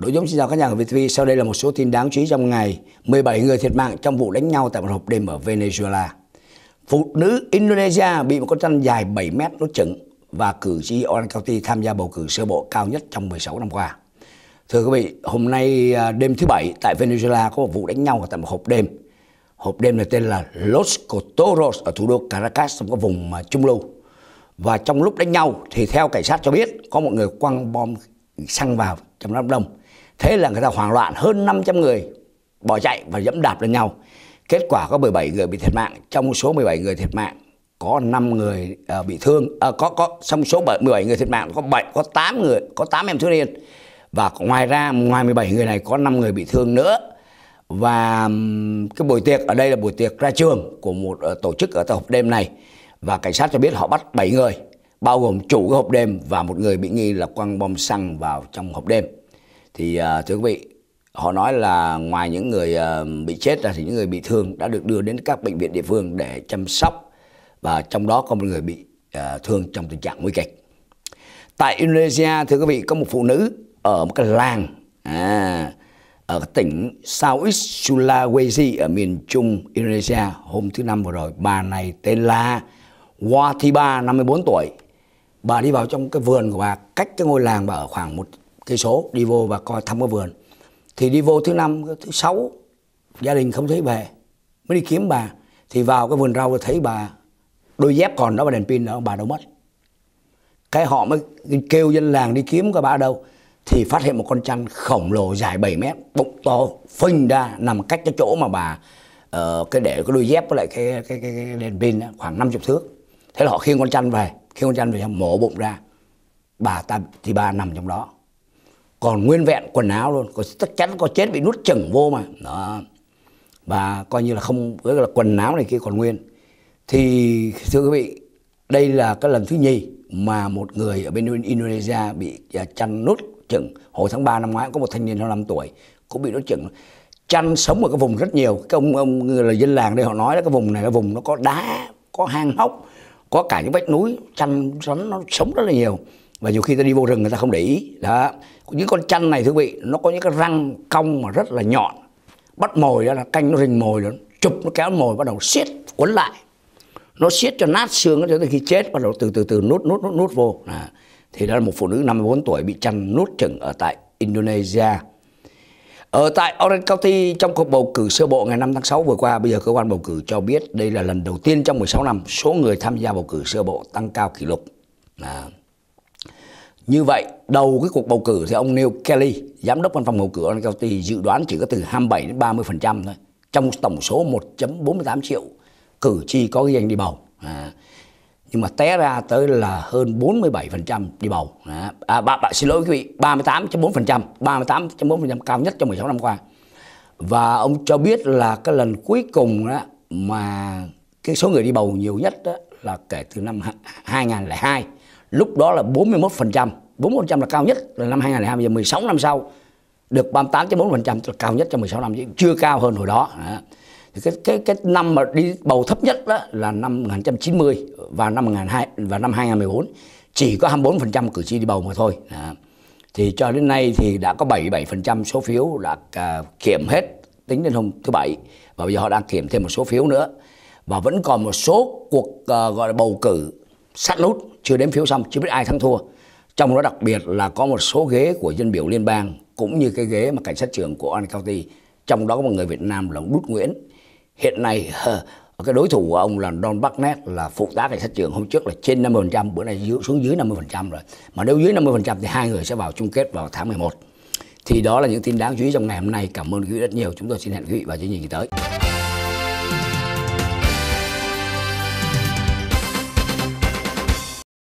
Đội nhóm xin chào các nhà của VTV Sau đây là một số tin đáng chú ý trong ngày. 17 người thiệt mạng trong vụ đánh nhau tại một hộp đêm ở Venezuela. Phụ nữ Indonesia bị một con trăn dài 7 mét đốt chửng và cử tri Oran County tham gia bầu cử sơ bộ cao nhất trong 16 năm qua. Thưa quý vị, hôm nay à, đêm thứ Bảy tại Venezuela có một vụ đánh nhau tại một hộp đêm. Hộp đêm này tên là Los Cotoros ở thủ đô Caracas trong cái vùng Trung Lưu. Và trong lúc đánh nhau thì theo cảnh sát cho biết có một người quăng bom xăng vào trong đám đông Thế là người ta hoảng loạn hơn 500 người bỏ chạy và dẫm đạp lên nhau. Kết quả có 17 người bị thiệt mạng, trong số 17 người thiệt mạng có 5 người uh, bị thương, uh, có có trong số 17 người thiệt mạng có 7 có 8 người, có 8 em thiếu niên. Và ngoài ra ngoài 17 người này có 5 người bị thương nữa. Và cái buổi tiệc ở đây là buổi tiệc ra trường của một uh, tổ chức ở tập hợp đêm này và cảnh sát cho biết họ bắt 7 người bao gồm chủ cái hộp đêm và một người bị nghi là quăng bom xăng vào trong hộp đêm thì uh, thưa quý vị họ nói là ngoài những người uh, bị chết ra thì những người bị thương đã được đưa đến các bệnh viện địa phương để chăm sóc và trong đó có một người bị uh, thương trong tình trạng nguy kịch tại Indonesia thưa quý vị có một phụ nữ ở một cái làng à, ở tỉnh South Sulawesi ở miền trung Indonesia hôm thứ năm vừa rồi bà này tên là Watiba 54 tuổi bà đi vào trong cái vườn của bà cách cái ngôi làng bà ở khoảng một cây số đi vô và coi thăm cái vườn thì đi vô thứ năm thứ sáu gia đình không thấy về mới đi kiếm bà thì vào cái vườn rau thấy bà đôi dép còn đó và đèn pin đó bà đâu mất cái họ mới kêu dân làng đi kiếm cái bà đâu thì phát hiện một con chăn khổng lồ dài 7 mét bụng to phình ra nằm cách cái chỗ mà bà uh, cái để cái đôi dép với lại cái cái, cái, cái đèn pin đó, khoảng 50 thước thế là họ khiêng con chăn về khiêng con chăn về mổ bụng ra bà ta thì bà nằm trong đó còn nguyên vẹn quần áo luôn có chắc chắn có chết bị nút chừng vô mà đó và coi như là không với là quần áo này kia còn nguyên thì thưa quý vị đây là cái lần thứ nhì mà một người ở bên Indonesia bị à, chăn nút chừng hồi tháng 3 năm ngoái có một thanh niên 25 tuổi cũng bị nút chừng chăn sống ở cái vùng rất nhiều cái ông ông người là dân làng đây họ nói là cái vùng này là vùng nó có đá có hang hốc có cả những vách núi chăn rắn nó sống rất là nhiều và nhiều khi ta đi vô rừng người ta không để ý đó những con chăn này thưa vị nó có những cái răng cong mà rất là nhọn bắt mồi ra là canh nó rình mồi nó chụp nó kéo mồi bắt đầu siết quấn lại nó siết cho nát xương cho tới khi chết bắt đầu từ từ từ nút nút nút nút vô à. thì đó là một phụ nữ 54 tuổi bị chăn nút chừng ở tại Indonesia ở tại Orange County trong cuộc bầu cử sơ bộ ngày 5 tháng 6 vừa qua, bây giờ cơ quan bầu cử cho biết đây là lần đầu tiên trong 16 năm số người tham gia bầu cử sơ bộ tăng cao kỷ lục. À. Như vậy, đầu cái cuộc bầu cử thì ông Neil Kelly, giám đốc văn phòng bầu cử Orange County dự đoán chỉ có từ 27 đến 30% thôi trong tổng số 1.48 triệu cử tri có ghi danh đi bầu. À. Nhưng mà té ra tới là hơn 47% đi bầu. À, à bà, bà, xin lỗi quý vị, 38.4%, 38.4% cao nhất trong 16 năm qua. Và ông cho biết là cái lần cuối cùng đó mà cái số người đi bầu nhiều nhất đó là kể từ năm 2002 lúc đó là 41%, 40% là cao nhất là năm 2020, 16 năm sau được 38.4% là cao nhất trong 16 năm chưa cao hơn hồi đó. Thì cái cái cái năm mà đi bầu thấp nhất đó là năm 1990 và năm 2002 và năm 2014 chỉ có 24% cử tri đi bầu mà thôi. Thì cho đến nay thì đã có 77% số phiếu đã à, kiểm hết tính đến hôm thứ bảy và bây giờ họ đang kiểm thêm một số phiếu nữa và vẫn còn một số cuộc uh, gọi là bầu cử sát nút chưa đến phiếu xong chưa biết ai thắng thua trong đó đặc biệt là có một số ghế của dân biểu liên bang cũng như cái ghế mà cảnh sát trưởng của Orange County trong đó có một người Việt Nam là ông Đút Nguyễn hiện nay cái đối thủ của ông là Don Barnett là phụ tá cảnh sát trưởng hôm trước là trên 50% bữa nay xuống dưới 50% rồi mà nếu dưới 50% thì hai người sẽ vào chung kết vào tháng 11 thì đó là những tin đáng chú ý trong ngày hôm nay cảm ơn quý vị rất nhiều chúng tôi xin hẹn quý vị vào chương trình tới